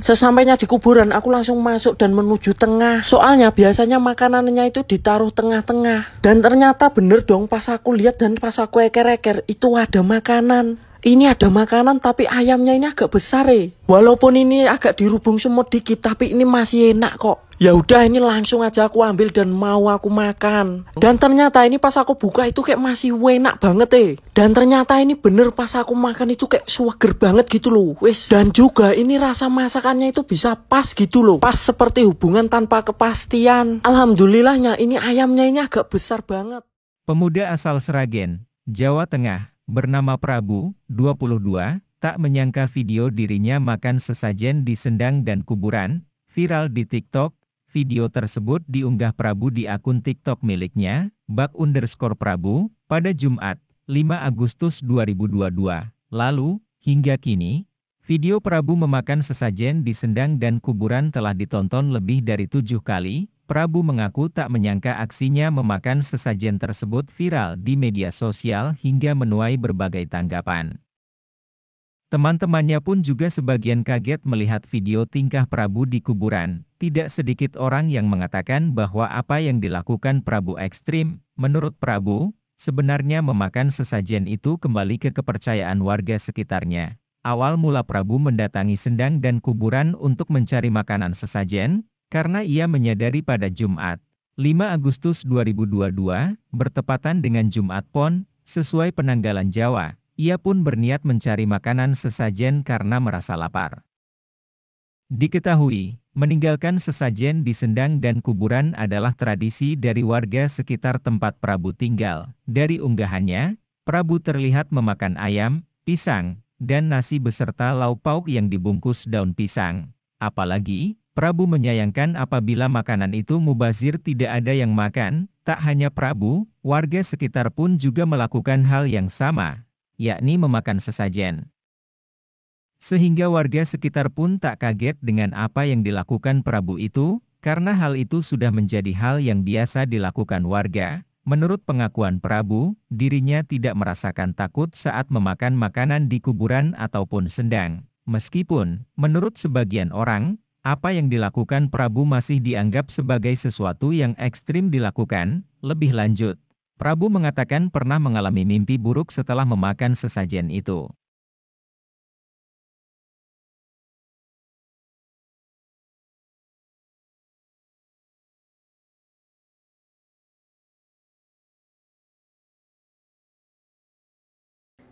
Sesampainya di kuburan, aku langsung masuk dan menuju tengah. Soalnya biasanya makanannya itu ditaruh tengah-tengah. Dan ternyata bener dong pas aku lihat dan pas aku eker-eker, itu ada makanan ini ada makanan tapi ayamnya ini agak besar eh. Walaupun ini agak dirubung semua dikit tapi ini masih enak kok. Ya udah ini langsung aja aku ambil dan mau aku makan. Dan ternyata ini pas aku buka itu kayak masih enak banget eh. Dan ternyata ini bener pas aku makan itu kayak suager banget gitu loh. Wes. Dan juga ini rasa masakannya itu bisa pas gitu loh. Pas seperti hubungan tanpa kepastian. Alhamdulillahnya ini ayamnya ini agak besar banget. Pemuda asal Seragen, Jawa Tengah bernama Prabu, 22, tak menyangka video dirinya makan sesajen di sendang dan kuburan, viral di TikTok, video tersebut diunggah Prabu di akun TikTok miliknya, bak underscore Prabu, pada Jumat, 5 Agustus 2022. Lalu, hingga kini, video Prabu memakan sesajen di sendang dan kuburan telah ditonton lebih dari tujuh kali, Prabu mengaku tak menyangka aksinya memakan sesajen tersebut viral di media sosial hingga menuai berbagai tanggapan. Teman-temannya pun juga sebagian kaget melihat video tingkah Prabu di kuburan. Tidak sedikit orang yang mengatakan bahwa apa yang dilakukan Prabu ekstrim, menurut Prabu, sebenarnya memakan sesajen itu kembali ke kepercayaan warga sekitarnya. Awal mula Prabu mendatangi sendang dan kuburan untuk mencari makanan sesajen, karena ia menyadari pada Jumat, 5 Agustus 2022, bertepatan dengan Jumat Pon, sesuai penanggalan Jawa, ia pun berniat mencari makanan sesajen karena merasa lapar. Diketahui, meninggalkan sesajen di sendang dan kuburan adalah tradisi dari warga sekitar tempat Prabu tinggal. Dari unggahannya, Prabu terlihat memakan ayam, pisang, dan nasi beserta lauk pauk yang dibungkus daun pisang. Apalagi, Prabu menyayangkan apabila makanan itu mubazir tidak ada yang makan, tak hanya Prabu, warga sekitar pun juga melakukan hal yang sama, yakni memakan sesajen. Sehingga warga sekitar pun tak kaget dengan apa yang dilakukan Prabu itu, karena hal itu sudah menjadi hal yang biasa dilakukan warga. Menurut pengakuan Prabu, dirinya tidak merasakan takut saat memakan makanan di kuburan ataupun sendang. Meskipun, menurut sebagian orang, apa yang dilakukan Prabu masih dianggap sebagai sesuatu yang ekstrim dilakukan, lebih lanjut. Prabu mengatakan pernah mengalami mimpi buruk setelah memakan sesajen itu.